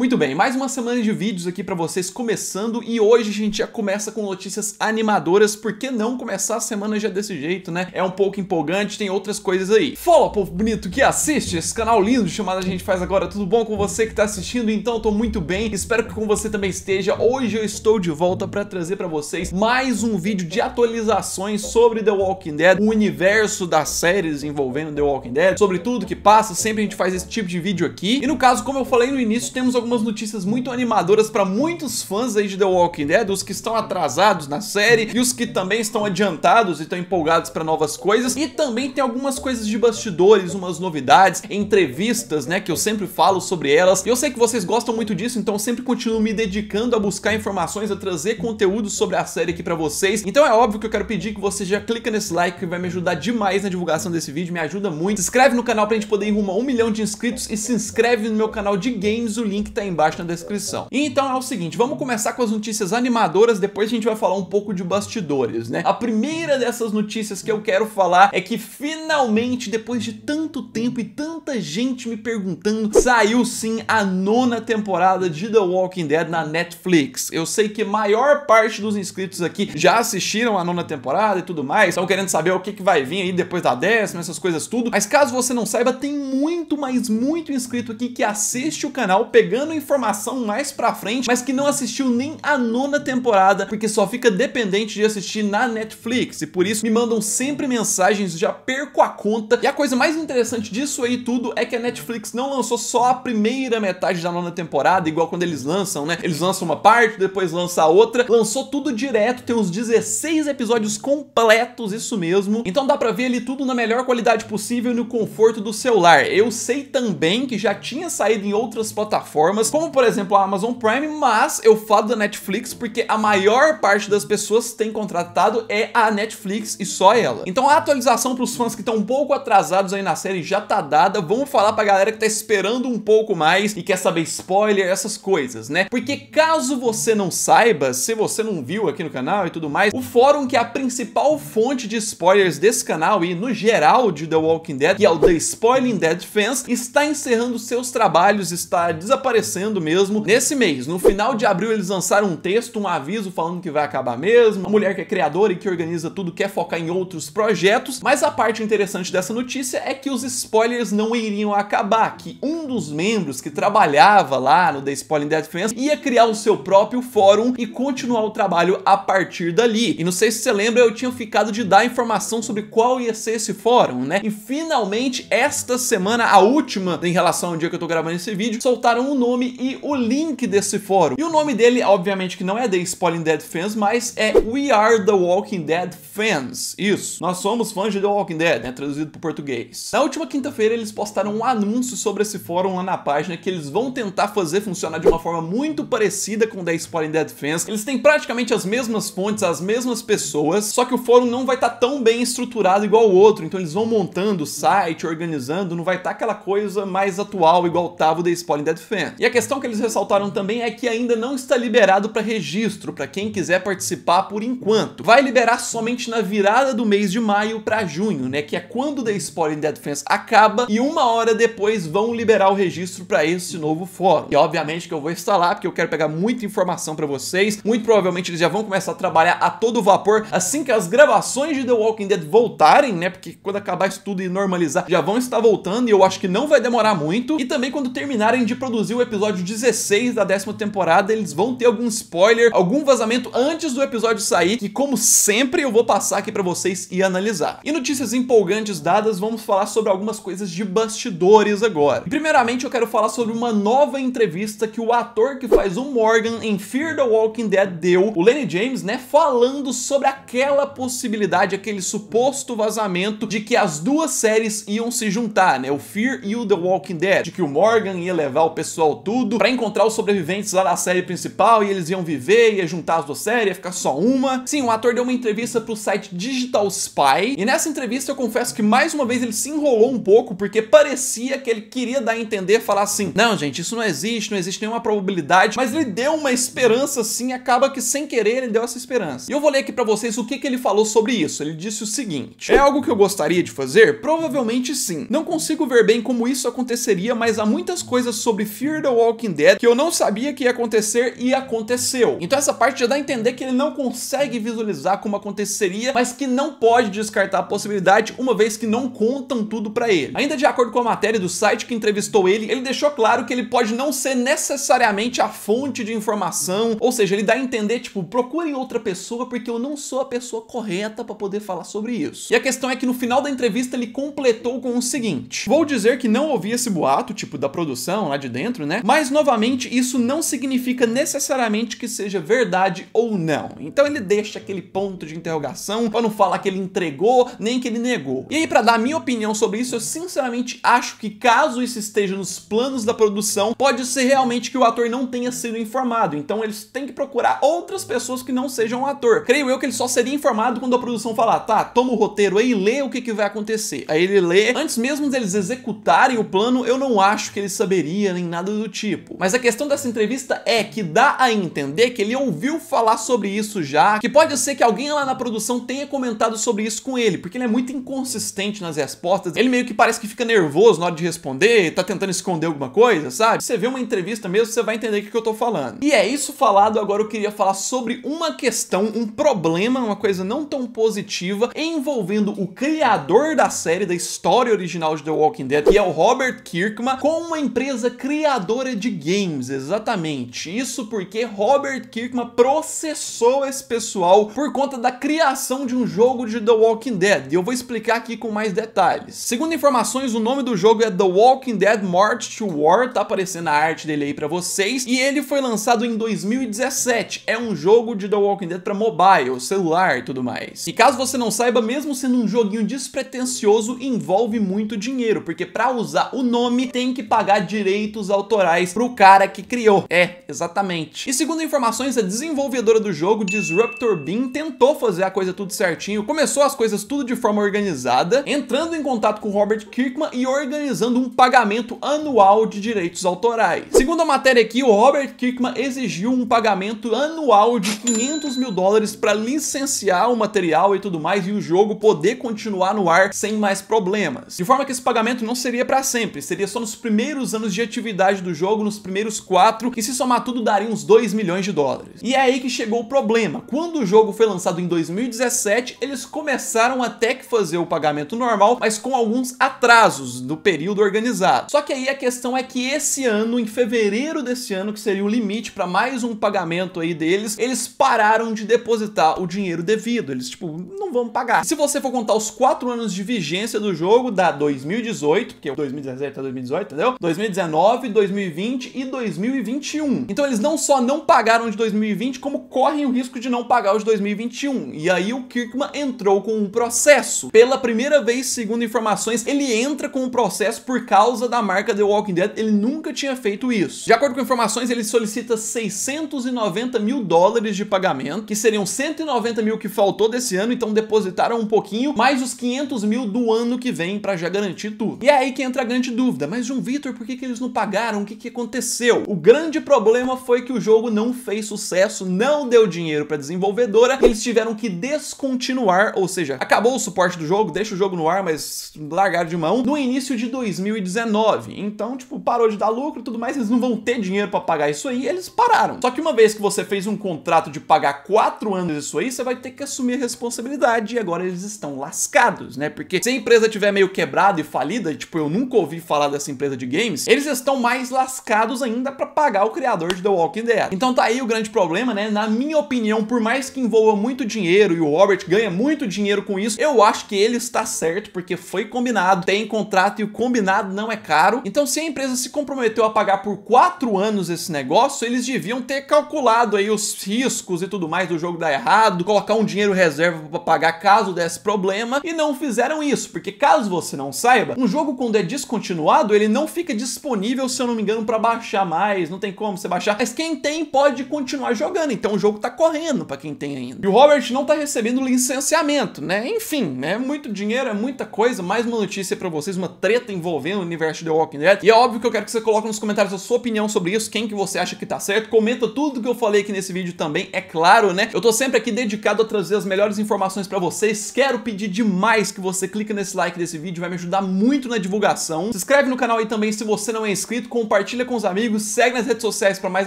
Muito bem, mais uma semana de vídeos aqui para vocês começando e hoje a gente já começa com notícias animadoras, por que não começar a semana já desse jeito, né? É um pouco empolgante, tem outras coisas aí. Fala, povo bonito que assiste esse canal lindo chamado A Gente Faz Agora, tudo bom com você que tá assistindo? Então eu tô muito bem, espero que com você também esteja. Hoje eu estou de volta para trazer para vocês mais um vídeo de atualizações sobre The Walking Dead, o universo das séries envolvendo The Walking Dead, sobre tudo que passa, sempre a gente faz esse tipo de vídeo aqui. E no caso, como eu falei no início, temos algumas algumas notícias muito animadoras para muitos fãs aí de The Walking Dead, os que estão atrasados na série e os que também estão adiantados e estão empolgados para novas coisas. E também tem algumas coisas de bastidores, umas novidades, entrevistas, né, que eu sempre falo sobre elas. E eu sei que vocês gostam muito disso, então eu sempre continuo me dedicando a buscar informações, a trazer conteúdo sobre a série aqui para vocês. Então é óbvio que eu quero pedir que você já clica nesse like que vai me ajudar demais na divulgação desse vídeo, me ajuda muito. Se inscreve no canal pra gente poder ir rumo a um milhão de inscritos e se inscreve no meu canal de games, o link tá Tá aí embaixo na descrição. então é o seguinte, vamos começar com as notícias animadoras, depois a gente vai falar um pouco de bastidores, né? A primeira dessas notícias que eu quero falar é que finalmente, depois de tanto tempo e tanta gente me perguntando, saiu sim a nona temporada de The Walking Dead na Netflix. Eu sei que maior parte dos inscritos aqui já assistiram a nona temporada e tudo mais, estão querendo saber o que, que vai vir aí depois da décima, essas coisas tudo, mas caso você não saiba, tem muito, mas muito inscrito aqui que assiste o canal pegando ganhando informação mais pra frente, mas que não assistiu nem a nona temporada, porque só fica dependente de assistir na Netflix. E por isso me mandam sempre mensagens, já perco a conta. E a coisa mais interessante disso aí tudo é que a Netflix não lançou só a primeira metade da nona temporada, igual quando eles lançam, né? Eles lançam uma parte, depois lançam a outra. Lançou tudo direto, tem uns 16 episódios completos, isso mesmo. Então dá pra ver ali tudo na melhor qualidade possível no conforto do celular. Eu sei também que já tinha saído em outras plataformas plataformas, como por exemplo a Amazon Prime, mas eu falo da Netflix porque a maior parte das pessoas que tem contratado é a Netflix e só ela. Então a atualização para os fãs que estão um pouco atrasados aí na série já tá dada, vamos falar para a galera que tá esperando um pouco mais e quer saber spoiler, essas coisas, né? Porque caso você não saiba, se você não viu aqui no canal e tudo mais, o fórum que é a principal fonte de spoilers desse canal e no geral de The Walking Dead, que é o The Spoiling Dead Fans, está encerrando seus trabalhos, está desaparecendo aparecendo mesmo nesse mês. No final de abril eles lançaram um texto, um aviso falando que vai acabar mesmo. a mulher que é criadora e que organiza tudo quer focar em outros projetos, mas a parte interessante dessa notícia é que os spoilers não iriam acabar, que um dos membros que trabalhava lá no The Spoiling Dead Fans ia criar o seu próprio fórum e continuar o trabalho a partir dali. E não sei se você lembra, eu tinha ficado de dar informação sobre qual ia ser esse fórum, né? E finalmente, esta semana, a última em relação ao dia que eu tô gravando esse vídeo, soltaram um novo nome e o link desse fórum. E o nome dele, obviamente, que não é The Spoiling Dead Fans, mas é We Are The Walking Dead Fans. Isso, nós somos fãs de The Walking Dead, né, traduzido para o português. Na última quinta-feira, eles postaram um anúncio sobre esse fórum lá na página que eles vão tentar fazer funcionar de uma forma muito parecida com The Spoiling Dead Fans. Eles têm praticamente as mesmas fontes, as mesmas pessoas, só que o fórum não vai estar tá tão bem estruturado igual o outro, então eles vão montando o site, organizando, não vai estar tá aquela coisa mais atual igual tava o The Spoiling Dead Fans. E a questão que eles ressaltaram também é que ainda não está liberado para registro, para quem quiser participar por enquanto. Vai liberar somente na virada do mês de maio para junho, né? Que é quando The Spoiling Dead Fans acaba e uma hora depois vão liberar o registro para esse novo fórum. E obviamente que eu vou estar lá, porque eu quero pegar muita informação para vocês. Muito provavelmente eles já vão começar a trabalhar a todo vapor assim que as gravações de The Walking Dead voltarem, né? Porque quando acabar isso tudo e normalizar, já vão estar voltando e eu acho que não vai demorar muito. E também quando terminarem de produzir o episódio episódio 16 da décima temporada, eles vão ter algum spoiler, algum vazamento antes do episódio sair, que como sempre eu vou passar aqui para vocês e analisar. E notícias empolgantes dadas, vamos falar sobre algumas coisas de bastidores agora. E primeiramente eu quero falar sobre uma nova entrevista que o ator que faz o Morgan em Fear the Walking Dead deu, o Lenny James, né, falando sobre aquela possibilidade, aquele suposto vazamento de que as duas séries iam se juntar, né, o Fear e o The Walking Dead, de que o Morgan ia levar o pessoal tudo para encontrar os sobreviventes lá da série principal e eles iam viver, ia juntar as duas séries, ia ficar só uma. Sim, o ator deu uma entrevista pro site Digital Spy e nessa entrevista eu confesso que mais uma vez ele se enrolou um pouco porque parecia que ele queria dar a entender, falar assim, não gente, isso não existe, não existe nenhuma probabilidade, mas ele deu uma esperança assim e acaba que sem querer ele deu essa esperança. E eu vou ler aqui pra vocês o que, que ele falou sobre isso. Ele disse o seguinte, é algo que eu gostaria de fazer? Provavelmente sim. Não consigo ver bem como isso aconteceria, mas há muitas coisas sobre Fear the The Walking Dead que eu não sabia que ia acontecer e aconteceu. Então essa parte já dá a entender que ele não consegue visualizar como aconteceria, mas que não pode descartar a possibilidade, uma vez que não contam tudo para ele. Ainda de acordo com a matéria do site que entrevistou ele, ele deixou claro que ele pode não ser necessariamente a fonte de informação, ou seja, ele dá a entender, tipo, procurem outra pessoa porque eu não sou a pessoa correta para poder falar sobre isso. E a questão é que no final da entrevista ele completou com o seguinte: Vou dizer que não ouvi esse boato, tipo, da produção lá de dentro, né? né? Mas novamente, isso não significa necessariamente que seja verdade ou não. Então ele deixa aquele ponto de interrogação para não falar que ele entregou nem que ele negou. E aí para dar minha opinião sobre isso, eu sinceramente acho que caso isso esteja nos planos da produção, pode ser realmente que o ator não tenha sido informado. Então eles têm que procurar outras pessoas que não sejam o ator. Creio eu que ele só seria informado quando a produção falar, tá, toma o roteiro aí, lê o que, que vai acontecer. Aí ele lê, antes mesmo deles executarem o plano, eu não acho que ele saberia nem nada do do tipo. Mas a questão dessa entrevista é que dá a entender que ele ouviu falar sobre isso já, que pode ser que alguém lá na produção tenha comentado sobre isso com ele, porque ele é muito inconsistente nas respostas. Ele meio que parece que fica nervoso na hora de responder, tá tentando esconder alguma coisa, sabe? Você vê uma entrevista mesmo, você vai entender o que eu tô falando. E é isso falado, agora eu queria falar sobre uma questão, um problema, uma coisa não tão positiva envolvendo o criador da série, da história original de The Walking Dead, que é o Robert Kirkman, com uma empresa criadora criadora de games, exatamente. Isso porque Robert Kirkman processou esse pessoal por conta da criação de um jogo de The Walking Dead, e eu vou explicar aqui com mais detalhes. Segundo informações, o nome do jogo é The Walking Dead March to War, tá aparecendo a arte dele aí pra vocês, e ele foi lançado em 2017. É um jogo de The Walking Dead pra mobile, celular e tudo mais. E caso você não saiba, mesmo sendo um joguinho despretensioso, envolve muito dinheiro, porque pra usar o nome tem que pagar direitos autorais autorais pro cara que criou. É, exatamente. E segundo informações, a desenvolvedora do jogo, Disruptor Bean, tentou fazer a coisa tudo certinho, começou as coisas tudo de forma organizada, entrando em contato com Robert Kirkman e organizando um pagamento anual de direitos autorais. Segundo a matéria aqui, o Robert Kirkman exigiu um pagamento anual de 500 mil dólares para licenciar o material e tudo mais e o jogo poder continuar no ar sem mais problemas. De forma que esse pagamento não seria para sempre, seria só nos primeiros anos de atividade do do jogo nos primeiros quatro, que se somar tudo daria uns 2 milhões de dólares. E é aí que chegou o problema. Quando o jogo foi lançado em 2017, eles começaram até que fazer o pagamento normal, mas com alguns atrasos do período organizado. Só que aí a questão é que esse ano, em fevereiro desse ano, que seria o limite para mais um pagamento aí deles, eles pararam de depositar o dinheiro devido. Eles, tipo, não vão pagar. se você for contar os quatro anos de vigência do jogo, dá 2018, porque 2017 até 2018, entendeu? 2019, 2020 2020 e 2021. Então eles não só não pagaram de 2020, como correm o risco de não pagar os 2021. E aí o Kirkman entrou com um processo. Pela primeira vez, segundo informações, ele entra com um processo por causa da marca The Walking Dead. Ele nunca tinha feito isso. De acordo com informações, ele solicita 690 mil dólares de pagamento, que seriam 190 mil que faltou desse ano, então depositaram um pouquinho, mais os 500 mil do ano que vem para já garantir tudo. E é aí que entra a grande dúvida, mas João Vitor, por que, que eles não pagaram? que, que aconteceu. O grande problema foi que o jogo não fez sucesso, não deu dinheiro para desenvolvedora, eles tiveram que descontinuar, ou seja, acabou o suporte do jogo, deixa o jogo no ar, mas largaram de mão, no início de 2019. Então, tipo, parou de dar lucro e tudo mais, eles não vão ter dinheiro para pagar isso aí, eles pararam. Só que uma vez que você fez um contrato de pagar 4 anos isso aí, você vai ter que assumir a responsabilidade e agora eles estão lascados, né? Porque se a empresa tiver meio quebrada e falida, tipo, eu nunca ouvi falar dessa empresa de games, eles estão mais lascados lascados ainda para pagar o criador de The Walking Dead. Então tá aí o grande problema, né? Na minha opinião, por mais que envolva muito dinheiro e o Robert ganha muito dinheiro com isso, eu acho que ele está certo, porque foi combinado, tem contrato e o combinado não é caro. Então se a empresa se comprometeu a pagar por quatro anos esse negócio, eles deviam ter calculado aí os riscos e tudo mais do jogo dar errado, colocar um dinheiro reserva para pagar caso desse problema, e não fizeram isso, porque caso você não saiba, um jogo quando é descontinuado, ele não fica disponível, se eu não me engano, engano, para baixar mais, não tem como você baixar. Mas quem tem pode continuar jogando, então o jogo tá correndo para quem tem ainda. E o Robert não tá recebendo licenciamento, né? Enfim, né? é Muito dinheiro, é muita coisa. Mais uma notícia para vocês, uma treta envolvendo o universo de The Walking Dead. E é óbvio que eu quero que você coloque nos comentários a sua opinião sobre isso, quem que você acha que tá certo. Comenta tudo que eu falei aqui nesse vídeo também, é claro, né? Eu tô sempre aqui dedicado a trazer as melhores informações para vocês. Quero pedir demais que você clique nesse like desse vídeo, vai me ajudar muito na divulgação. Se inscreve no canal aí também se você não é inscrito, com compartilha com os amigos, segue nas redes sociais para mais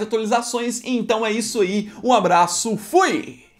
atualizações. Então é isso aí, um abraço, fui!